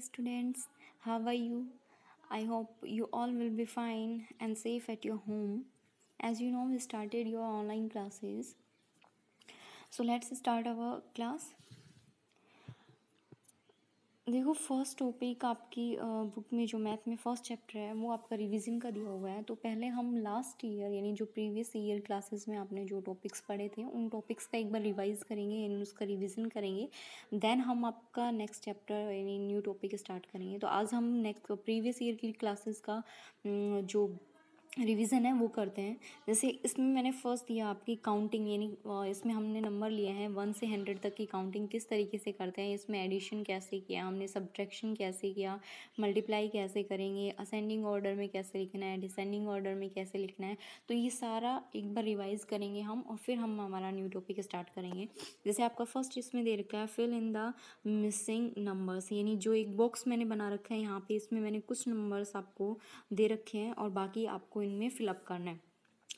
students how are you i hope you all will be fine and safe at your home as you know we started your online classes so let's start our class देखो first topic आपकी book में जो math में first chapter है वो आपका revision का दिया हुआ है तो पहले हम लास्ट ईयर यानी जो प्रीवियस ईयर क्लासेस में आपने जो टॉपिक्स पढ़े थे उन टॉपिक्स का एक बार रिवाइज करेंगे यानी उसका रिवीजन करेंगे देन हम आपका नेक्स्ट चैप्टर यानी न्यू टॉपिक स्टार्ट करेंगे तो आज हम नेक्स्ट प्रीवियस ईयर की क्लासेस का जो रिवीजन है वो करते हैं जैसे इसमें मैंने फर्स्ट दिया आपकी काउंटिंग यानी इसमें हमने नंबर लिए हैं वन से हंड्रेड तक की काउंटिंग किस तरीके से करते हैं इसमें एडिशन कैसे किया हमने सब्ट्रैक्शन कैसे किया मल्टीप्लाई कैसे करेंगे असेंडिंग ऑर्डर में कैसे लिखना है डिसेंडिंग ऑर्डर में कैसे लिखना है तो ये सारा एक बार रिवाइज करेंगे हम और फिर हम हमारा न्यू टॉपिक स्टार्ट करेंगे जैसे आपका फर्स्ट इसमें दे रखा है fill in the missing numbers यानी जो एक बॉक्स मैंने बना रखा है यहाँ पर इसमें मैंने कुछ नंबर्स आपको दे रखे हैं और बाकी आपको इनमें फिलअप करना है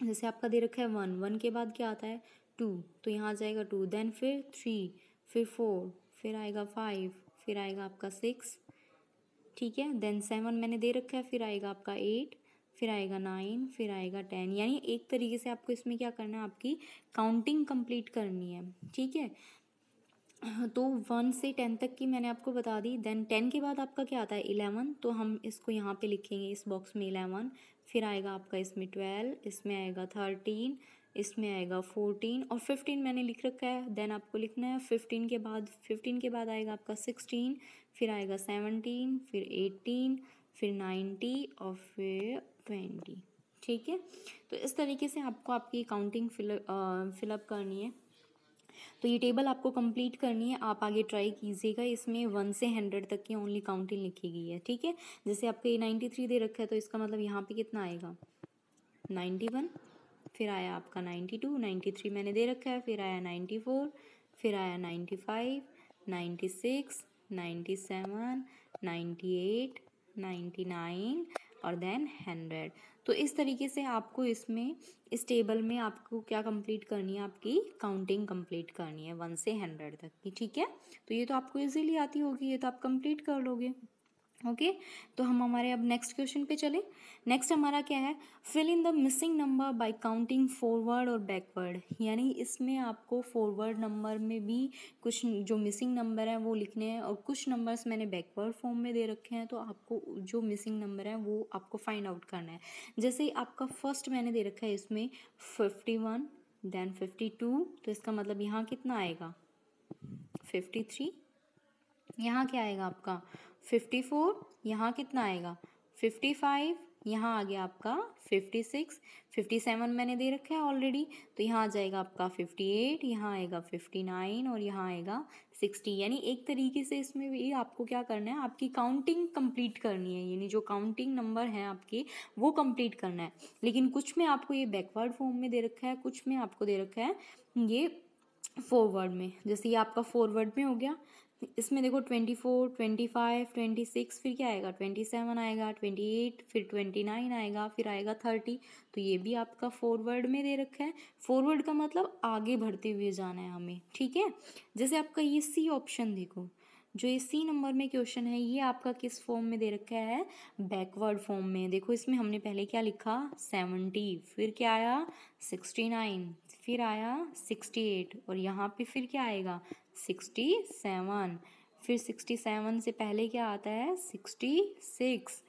जैसे आपका दे रखा है वन वन के बाद क्या आता है टू तो यहाँ आ जाएगा टू देन फिर थ्री फिर फोर फिर आएगा फाइव फिर आएगा आपका सिक्स ठीक है देन सेवन मैंने दे रखा है फिर आएगा आपका एट फिर आएगा नाइन फिर आएगा टेन यानी एक तरीके से आपको इसमें क्या करना है आपकी काउंटिंग कंप्लीट करनी है ठीक है तो वन से टेन तक की मैंने आपको बता दी देन टेन के बाद आपका क्या आता है इलेवन तो हम इसको यहाँ पे लिखेंगे इस बॉक्स में इलेवन फिर आएगा आपका इसमें ट्वेल्व इसमें आएगा थर्टीन इसमें आएगा फोर्टीन और फिफ्टीन मैंने लिख रखा है देन आपको लिखना है फिफ्टीन के बाद फिफ्टीन के बाद आएगा आपका सिक्सटीन फिर आएगा सेवनटीन फिर एटीन फिर नाइन्टी और फिर ट्वेंटी ठीक है तो इस तरीके से आपको आपकी काउंटिंग फिल फिलअप करनी है तो ये टेबल आपको कंप्लीट करनी है आप आगे ट्राई कीजिएगा इसमें वन से हंड्रेड तक की ओनली काउंटिंग लिखी गई है ठीक है जैसे आपका ये नाइन्टी थ्री दे रखा है तो इसका मतलब यहाँ पे कितना आएगा नाइन्टी वन फिर आया आपका नाइन्टी टू नाइन्टी थ्री मैंने दे रखा है फिर आया नाइन्टी फोर फिर आया ninety five ninety six ninety seven ninety eight ninety nine और देन हंड्रेड तो इस तरीके से आपको इसमें इस टेबल में आपको क्या कंप्लीट करनी है आपकी काउंटिंग कंप्लीट करनी है वन से हंड्रेड तक की ठीक है तो ये तो आपको इजीली आती होगी ये तो आप कंप्लीट कर लोगे ओके okay? तो हम हमारे अब नेक्स्ट क्वेश्चन पे चले नेक्स्ट हमारा क्या है fill in the missing number by counting forward और बैकवर्ड यानी इसमें आपको फॉरवर्ड नंबर में भी कुछ जो मिसिंग नंबर है वो लिखने हैं और कुछ नंबर्स मैंने बैकवर्ड फॉर्म में दे रखे हैं तो आपको जो मिसिंग नंबर है वो आपको फाइंड आउट करना है जैसे आपका फर्स्ट मैंने दे रखा है इसमें fifty one then fifty two तो इसका मतलब यहाँ कितना आएगा फिफ्टी थ्री यहाँ क्या आएगा आपका फिफ्टी फोर यहाँ कितना आएगा फिफ्टी फाइव यहाँ आ गया आपका फिफ्टी सिक्स फिफ्टी सेवन मैंने दे रखा है ऑलरेडी तो यहाँ आ जाएगा आपका फिफ्टी एट यहाँ आएगा फिफ्टी नाइन और यहाँ आएगा सिक्सटी यानी एक तरीके से इसमें भी आपको क्या करना है आपकी काउंटिंग कंप्लीट करनी है यानी जो काउंटिंग नंबर है आपके वो कंप्लीट करना है लेकिन कुछ में आपको ये बैकवर्ड फॉर्म में दे रखा है कुछ में आपको दे रखा है ये फॉरवर्ड में जैसे ये आपका फॉरवर्ड में हो गया इसमें देखो twenty four twenty five twenty six फिर क्या आएगा ट्वेंटी सेवन आएगा ट्वेंटी एट फिर ट्वेंटी नाइन आएगा फिर आएगा थर्टी तो ये भी आपका फॉरवर्ड में दे रखा है फॉरवर्ड का मतलब आगे बढ़ते हुए जाना है हमें ठीक है जैसे आपका ये सी ऑप्शन देखो जो ये सी नंबर में क्वेश्चन है ये आपका किस फॉर्म में दे रखा है बैकवर्ड फॉर्म में देखो इसमें हमने पहले क्या लिखा सेवनटी फिर क्या आया सिक्सटी नाइन फिर आया सिक्सटी एट और यहाँ पे फिर क्या आएगा सिक्सटी सेवन फिर सिक्सटी सेवन से पहले क्या आता है सिक्सटी सिक्स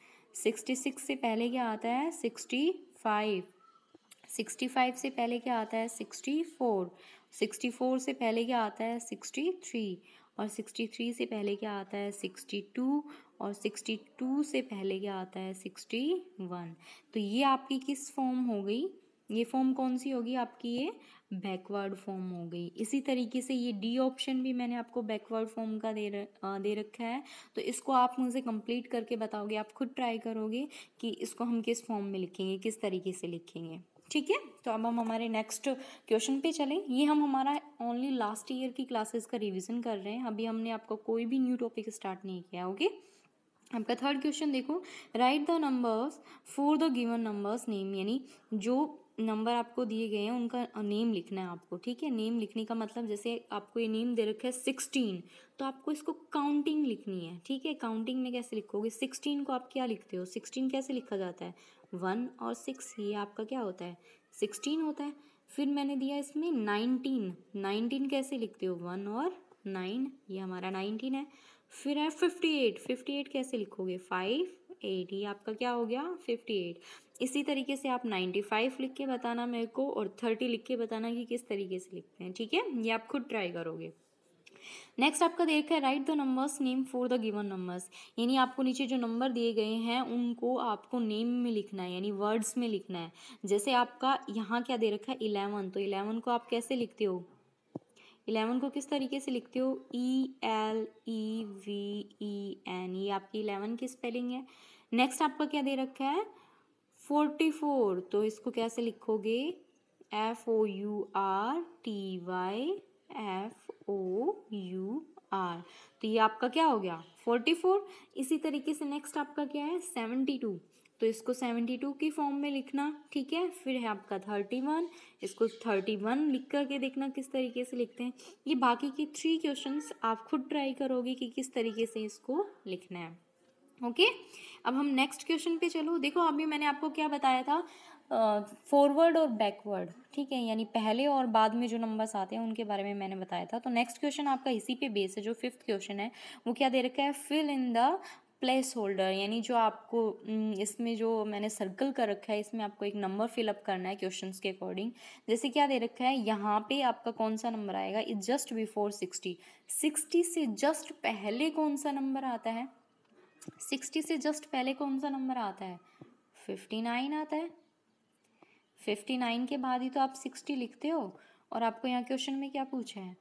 सिक्सटी सिक्स से पहले क्या आता है सिक्सटी फाइव सिक्सटी फाइव से पहले क्या आता है सिक्सटी फोर सिक्सटी फोर से पहले क्या आता है सिक्सटी थ्री और सिक्सटी थ्री से पहले क्या आता है सिक्सटी टू और सिक्सटी टू से पहले क्या आता है सिक्सटी वन तो ये आपकी किस फॉर्म हो गई ये फॉर्म कौन सी होगी आपकी ये बैकवर्ड फॉर्म हो गई इसी तरीके से ये डी ऑप्शन भी मैंने आपको बैकवर्ड फॉर्म का दे र, दे रखा है तो इसको आप मुझे कंप्लीट करके बताओगे आप खुद ट्राई करोगे कि इसको हम किस फॉर्म में लिखेंगे किस तरीके से लिखेंगे ठीक है तो अब हम हमारे नेक्स्ट क्वेश्चन पे चलें ये हम हमारा ओनली लास्ट ईयर की क्लासेस का रिवीजन कर रहे हैं अभी हमने आपका कोई भी न्यू टॉपिक स्टार्ट नहीं किया ओके आपका थर्ड क्वेश्चन देखो write the numbers for the given numbers name यानी जो नंबर आपको दिए गए हैं उनका नेम लिखना है आपको ठीक है नेम लिखने का मतलब जैसे आपको ये नेम दे रखा है सिक्सटीन तो आपको इसको काउंटिंग लिखनी है ठीक है काउंटिंग में कैसे लिखोगे सिक्सटीन को आप क्या लिखते हो सिक्सटीन कैसे लिखा जाता है वन और सिक्स ये आपका क्या होता है सिक्सटीन होता है फिर मैंने दिया इसमें नाइनटीन नाइनटीन कैसे लिखते हो वन और नाइन ये हमारा नाइनटीन है फिर है फिफ्टी एट फिफ्टी एट कैसे लिखोगे फाइव एट ये आपका क्या हो गया फिफ्टी एट इसी तरीके से आप नाइन्टी फाइव लिख के बताना मेरे को और थर्टी लिख के बताना कि किस तरीके से लिखते हैं ठीक है ये आप खुद ट्राई करोगे नेक्स्ट आपका देखा है write the numbers name for the given numbers यानी आपको नीचे जो नंबर दिए गए हैं उनको आपको नेम में लिखना है यानी वर्ड्स में लिखना है जैसे आपका यहाँ क्या दे रखा है इलेवन तो इलेवन को आप कैसे लिखते हो इलेवन को किस तरीके से लिखते हो E L E V E N ये आपकी इलेवन की स्पेलिंग है नेक्स्ट आपका क्या दे रखा है फोर्टी फोर तो इसको कैसे लिखोगे F O U R T Y F O U R तो ये आपका क्या हो गया फोर्टी फोर इसी तरीके से नेक्स्ट आपका क्या है सेवेंटी टू तो इसको सेवेंटी टू की फॉर्म में लिखना ठीक है फिर है आपका थर्टी वन इसको थर्टी वन लिख करके देखना किस तरीके से लिखते हैं ये बाकी के थ्री क्वेश्चन आप खुद ट्राई करोगे कि किस तरीके से इसको लिखना है ओके अब हम नेक्स्ट क्वेश्चन पे चलो देखो अभी मैंने आपको क्या बताया था फॉरवर्ड uh, और बैकवर्ड ठीक है यानी पहले और बाद में जो नंबर्स आते हैं उनके बारे में मैंने बताया था तो नेक्स्ट क्वेश्चन आपका इसी पे बेस है जो फिफ्थ क्वेश्चन है वो क्या दे रखा है fill in the placeholder यानी जो आपको इसमें जो मैंने सर्कल कर रखा है इसमें आपको एक नंबर फिलअप करना है क्वेश्चन के अकॉर्डिंग जैसे क्या दे रखा है यहाँ पे आपका कौन सा नंबर आएगा is just before sixty sixty से जस्ट पहले कौन सा नंबर आता है सिक्सटी से जस्ट पहले कौन सा नंबर आता है फिफ्टी नाइन आता है फिफ्टी नाइन के बाद ही तो आप सिक्सटी लिखते हो और आपको यहाँ क्वेश्चन में क्या पूछा है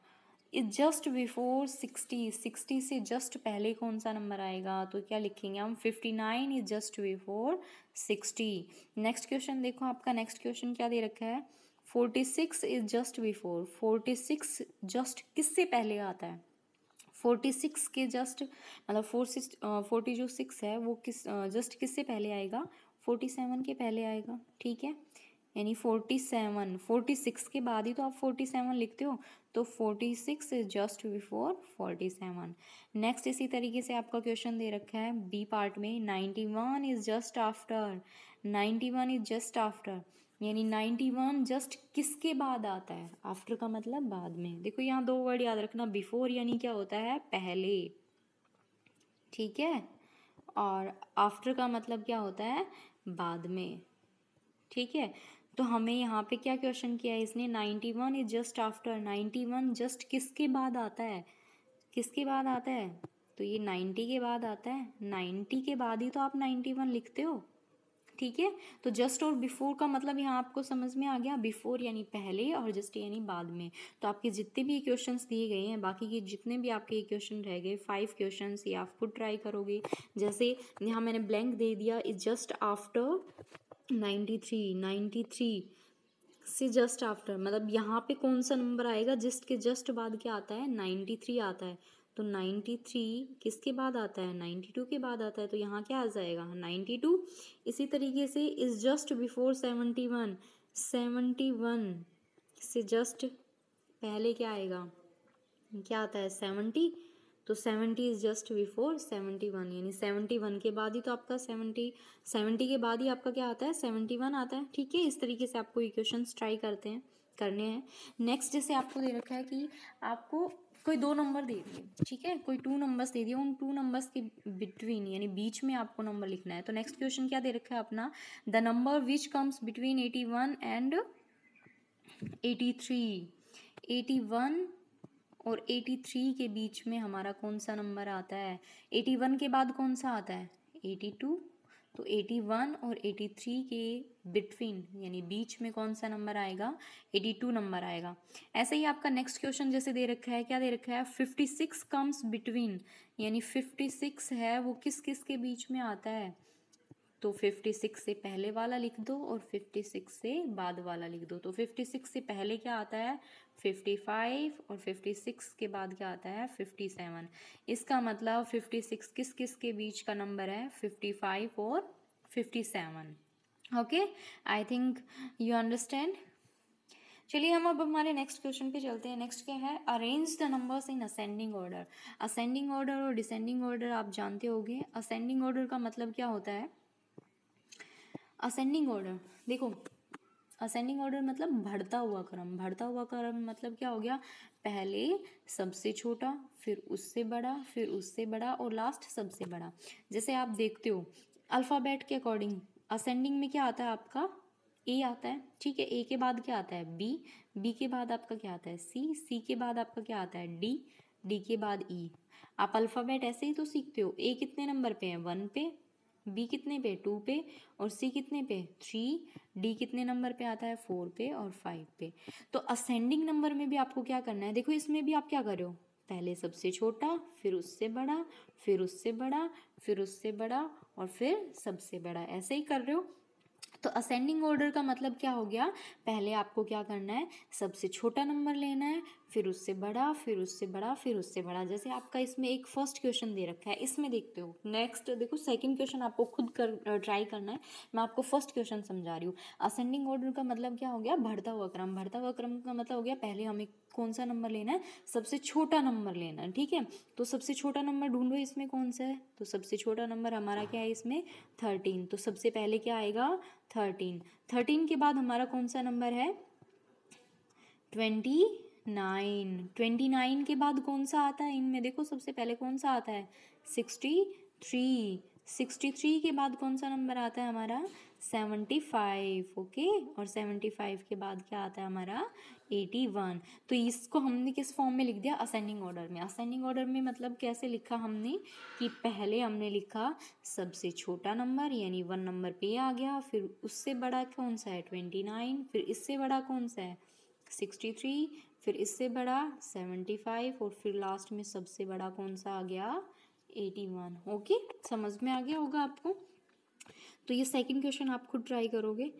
is just before sixty sixty से जस्ट पहले कौन सा नंबर आएगा तो क्या लिखेंगे हम fifty nine is just before sixty next question देखो आपका नेक्स्ट क्वेश्चन क्या दे रखा है forty six is just before forty six just किससे पहले आता है फोर्टी सिक्स के जस्ट मतलब फोर सिक्स फोर्टी जो सिक्स है वो किस जस्ट किससे पहले आएगा फोर्टी सेवन के पहले आएगा ठीक है यानी फोर्टी सेवन फोर्टी सिक्स के बाद ही तो आप फोर्टी सेवन लिखते हो तो forty six is just before forty seven next इसी तरीके से आपका क्वेश्चन दे रखा है बी पार्ट में ninety one is just after ninety one is just after यानी नाइन्टी वन जस्ट किसके बाद आता है आफ्टर का मतलब बाद में देखो यहाँ दो वर्ड याद रखना बिफोर यानी क्या होता है पहले ठीक है और आफ्टर का मतलब क्या होता है बाद में ठीक है तो हमें यहाँ पे क्या क्वेश्चन किया है इसने ninety one is just after ninety one just किसके बाद आता है किसके बाद आता है तो ये नाइन्टी के बाद आता है नाइन्टी के बाद ही तो आप नाइन्टी वन लिखते हो ठीक है तो जस्ट और बिफोर का मतलब यहाँ आपको समझ में आ गया बिफोर यानी पहले और जस्ट यानी बाद में तो आपके जितने भी क्वेश्चंस दिए गए हैं बाकी के जितने भी आपके क्वेश्चन रह गए फाइव क्वेश्चंस ये आप खुद ट्राई करोगे जैसे यहाँ मैंने ब्लैंक दे दिया is just after ninety three ninety three से जस्ट आफ्टर मतलब यहाँ पे कौन सा नंबर आएगा जिस्ट के जस्ट बाद क्या आता है नाइन्टी थ्री आता है तो नाइन्टी थ्री किसके बाद आता है नाइन्टी टू के बाद आता है तो यहाँ क्या आ जाएगा नाइन्टी टू इसी तरीके से is just before seventy one seventy one से जस्ट पहले क्या आएगा क्या आता है सेवेंटी तो seventy is just before seventy one यानी सेवेंटी वन के बाद ही तो आपका सेवेंटी सेवेंटी के बाद ही आपका क्या आता है सेवेंटी वन आता है ठीक है इस तरीके से आपको इक्वेशन ट्राई करते हैं करने हैं नेक्स्ट जैसे आपको दे रखा है कि आपको कोई दो नंबर दे दिए ठीक है कोई टू नंबर्स दे दिए उन टू नंबर्स के बिटवीन यानी बीच में आपको नंबर लिखना है तो नेक्स्ट क्वेश्चन क्या दे रखा है अपना the number which comes between eighty one and eighty three eighty one और 83 के बीच में हमारा कौन सा नंबर आता है 81 के बाद कौन सा आता है 82 तो 81 और 83 के बिटवीन यानी बीच में कौन सा नंबर आएगा 82 नंबर आएगा ऐसे ही आपका नेक्स्ट क्वेश्चन जैसे दे रखा है क्या दे रखा है 56 कम्स बिटवीन यानी 56 है वो किस किस के बीच में आता है तो 56 से पहले वाला लिख दो और 56 से बाद वाला लिख दो तो 56 से पहले क्या आता है 55 और 56 के बाद क्या आता है 57 इसका मतलब 56 किस किस के बीच का नंबर है 55 और 57 okay I think you understand चलिए हम अब हमारे नेक्स्ट क्वेश्चन पे चलते हैं नेक्स्ट क्या है arrange the numbers in ascending order ascending order और डिसेंडिंग ऑर्डर आप जानते होंगे असेंडिंग ऑर्डर का मतलब क्या होता है असेंडिंग ऑर्डर देखो असेंडिंग ऑर्डर मतलब बढ़ता हुआ क्रम बढ़ता हुआ क्रम मतलब क्या हो गया पहले सबसे छोटा फिर उससे बड़ा फिर उससे बड़ा और लास्ट सबसे बड़ा जैसे आप देखते हो अल्फ़ाबेट के अकॉर्डिंग असेंडिंग में क्या आता है आपका ए आता है ठीक है ए के बाद क्या आता है बी बी के बाद आपका क्या आता है सी सी के बाद आपका क्या आता है डी डी के बाद ई e. आप अल्फ़ाबेट ऐसे ही तो सीखते हो ए कितने नंबर पे है वन पे बी कितने पे टू पे और सी कितने पे थ्री डी कितने नंबर पे आता है फोर पे और फाइव पे तो असेंडिंग नंबर में भी आपको क्या करना है देखो इसमें भी आप क्या कर रहे हो पहले सबसे छोटा फिर उससे बड़ा फिर उससे बड़ा फिर उससे बड़ा और फिर सबसे बड़ा ऐसे ही कर रहे हो तो असेंडिंग ऑर्डर का मतलब क्या हो गया पहले आपको क्या करना है सबसे छोटा नंबर लेना है फिर उससे बड़ा फिर उससे बड़ा फिर उससे बड़ा जैसे आपका इसमें एक फर्स्ट क्वेश्चन दे रखा है इसमें देखते हो नेक्स्ट देखो सेकंड क्वेश्चन आपको खुद कर ट्राई करना है मैं आपको फर्स्ट क्वेश्चन समझा रही हूँ असेंडिंग ऑर्डर का मतलब क्या हो गया बढ़ता हुआ क्रम बढ़ता हुआ क्रम का मतलब हो गया पहले हमें कौन सा नंबर लेना है सबसे छोटा नंबर लेना है ठीक है तो सबसे छोटा नंबर ढूंढो इसमें कौन सा है तो सबसे छोटा नंबर हमारा क्या है इसमें थर्टीन तो सबसे पहले क्या आएगा थर्टीन थर्टीन के बाद हमारा कौन सा नंबर है ट्वेंटी नाइन ट्वेंटी नाइन के बाद कौन सा आता है इनमें देखो सबसे पहले कौन सा आता है सिक्सटी थ्री सिक्सटी थ्री के बाद कौन सा नंबर आता है हमारा सेवेंटी फाइव ओके और सेवेंटी फाइव के बाद क्या आता है हमारा एटी वन तो इसको हमने किस फॉर्म में लिख दिया असेंडिंग ऑर्डर में असेंडिंग ऑर्डर में मतलब कैसे लिखा हमने कि पहले हमने लिखा सबसे छोटा नंबर यानी वन नंबर पे आ गया फिर उससे बड़ा कौन सा है ट्वेंटी नाइन फिर इससे बड़ा कौन सा है सिक्सटी थ्री फिर इससे बड़ा सेवेंटी फाइव और फिर लास्ट में सबसे बड़ा कौन सा आ गया एटी वन ओके समझ में आ गया होगा आपको तो ये सेकंड क्वेश्चन आप खुद ट्राई करोगे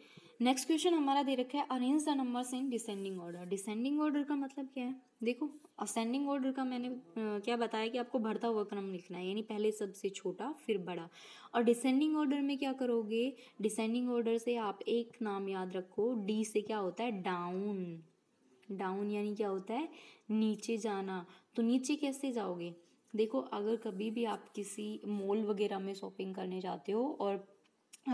नेक्स्ट क्वेश्चन हमारा दे रखा है arrange the numbers in descending order descending order का मतलब क्या है देखो असेंडिंग ऑर्डर का मैंने क्या बताया कि आपको बढ़ता हुआ क्रम लिखना है यानी पहले सबसे छोटा फिर बड़ा और डिसेंडिंग ऑर्डर में क्या करोगे डिसेंडिंग ऑर्डर से आप एक नाम याद रखो डी से क्या होता है डाउन डाउन यानी क्या होता है नीचे जाना तो नीचे कैसे जाओगे देखो अगर कभी भी आप किसी मॉल वगैरह में शॉपिंग करने जाते हो और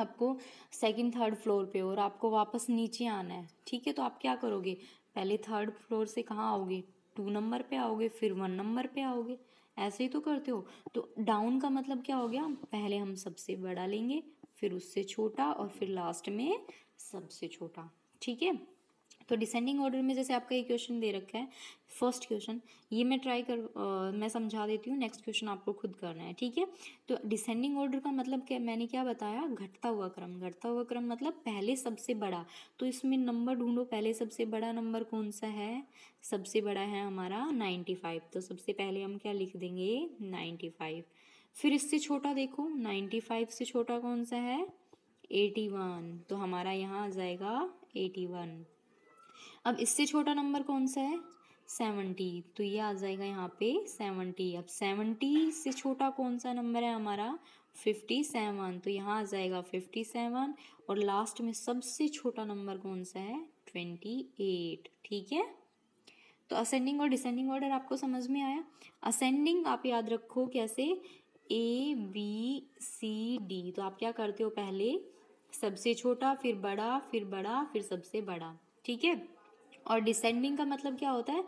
आपको सेकंड थर्ड फ्लोर पे और आपको वापस नीचे आना है ठीक है तो आप क्या करोगे पहले थर्ड फ्लोर से कहाँ आओगे टू नंबर पे आओगे फिर वन नंबर पे आओगे ऐसे ही तो करते हो तो डाउन का मतलब क्या हो गया पहले हम सबसे बड़ा लेंगे फिर उससे छोटा और फिर लास्ट में सबसे छोटा ठीक है तो डिसेंडिंग ऑर्डर में जैसे आपका ये क्वेश्चन दे रखा है फर्स्ट क्वेश्चन ये मैं ट्राई कर आ, मैं समझा देती हूँ नेक्स्ट क्वेश्चन आपको खुद करना है ठीक है तो डिसेंडिंग ऑर्डर का मतलब क्या मैंने क्या बताया घटता हुआ क्रम घटता हुआ क्रम मतलब पहले सबसे बड़ा तो इसमें नंबर ढूंढो पहले सबसे बड़ा नंबर कौन सा है सबसे बड़ा है हमारा नाइन्टी फाइव तो सबसे पहले हम क्या लिख देंगे नाइन्टी फाइव फिर इससे छोटा देखो नाइन्टी फाइव से छोटा कौन सा है एटी वन तो हमारा यहाँ आ जाएगा एटी वन अब इससे छोटा नंबर कौन सा है सेवनटी तो ये आ जाएगा यहाँ पे सेवनटी अब सेवनटी से छोटा कौन सा नंबर है हमारा फिफ्टी सेवन तो यहाँ आ जाएगा फिफ्टी सेवन और लास्ट में सबसे छोटा नंबर कौन सा है ट्वेंटी एट ठीक है तो असेंडिंग और डिसेंडिंग ऑर्डर आपको समझ में आया असेंडिंग आप याद रखो कैसे ए बी सी डी तो आप क्या करते हो पहले सबसे छोटा फिर बड़ा फिर बड़ा फिर सबसे बड़ा ठीक है और डिसेंडिंग का मतलब क्या होता है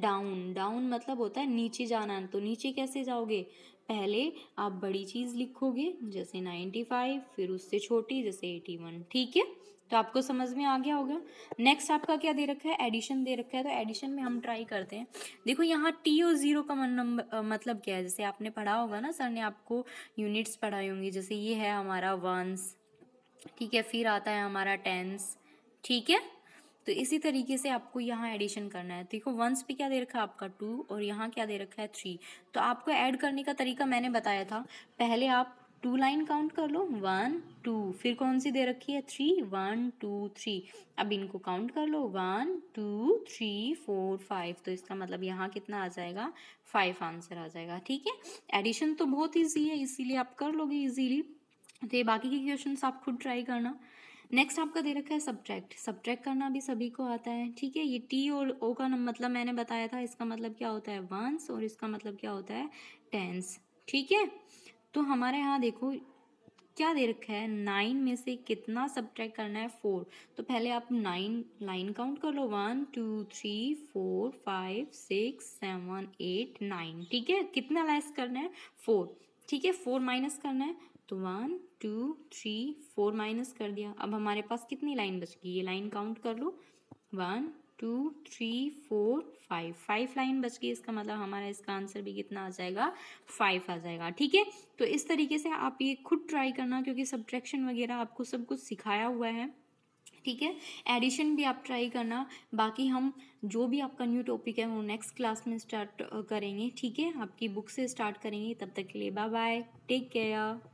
डाउन डाउन मतलब होता है नीचे जाना तो नीचे कैसे जाओगे पहले आप बड़ी चीज़ लिखोगे जैसे नाइन्टी फाइव फिर उससे छोटी जैसे एटी वन ठीक है तो आपको समझ में आ गया होगा नेक्स्ट आपका क्या दे रखा है एडिशन दे रखा है तो एडिशन में हम ट्राई करते हैं देखो यहाँ टी और ज़ीरो का नंबर मतलब क्या है जैसे आपने पढ़ा होगा ना सर ने आपको यूनिट्स पढ़ाई होंगी जैसे ये है हमारा वंस ठीक है फिर आता है हमारा टेंस ठीक है तो इसी तरीके से आपको यहाँ एडिशन करना है देखो वंस पे क्या दे रखा है आपका टू और यहाँ क्या दे रखा है थ्री तो आपको ऐड करने का तरीका मैंने बताया था पहले आप टू लाइन काउंट कर लो वन टू फिर कौन सी दे रखी है थ्री वन टू थ्री अब इनको काउंट कर लो one two three four five तो इसका मतलब यहाँ कितना आ जाएगा फाइव आंसर आ जाएगा ठीक है एडिशन तो बहुत ईजी है इसीलिए आप कर लोगे ईजीली तो ये बाकी के क्वेश्चन आप खुद ट्राई करना नेक्स्ट आपका दे रखा है सब्ट्रैक्ट सब्ट्रैक्ट करना भी सभी को आता है ठीक है ये टी और ओ का मतलब मैंने बताया था इसका मतलब क्या होता है वंस और इसका मतलब क्या होता है टेंस ठीक है तो हमारे यहाँ देखो क्या दे रखा है नाइन में से कितना सब्ट्रैक्ट करना है फोर तो पहले आप नाइन लाइन काउंट कर लो one two three four five six seven eight nine ठीक है कितना लेस करना है फोर ठीक है फोर माइनस करना है तो one two three four minus कर दिया अब हमारे पास कितनी लाइन बच गई ये लाइन काउंट कर लो one two three four five five line बच गई इसका मतलब हमारा इसका आंसर भी कितना आ जाएगा फाइव आ जाएगा ठीक है तो इस तरीके से आप ये खुद ट्राई करना क्योंकि सब्ट्रैक्शन वगैरह आपको सब कुछ सिखाया हुआ है ठीक है एडिशन भी आप ट्राई करना बाकी हम जो भी आपका न्यू टॉपिक है वो नेक्स्ट क्लास में स्टार्ट करेंगे ठीक है आपकी बुक से स्टार्ट करेंगे तब तक के लिए बाय बाय टेक केयर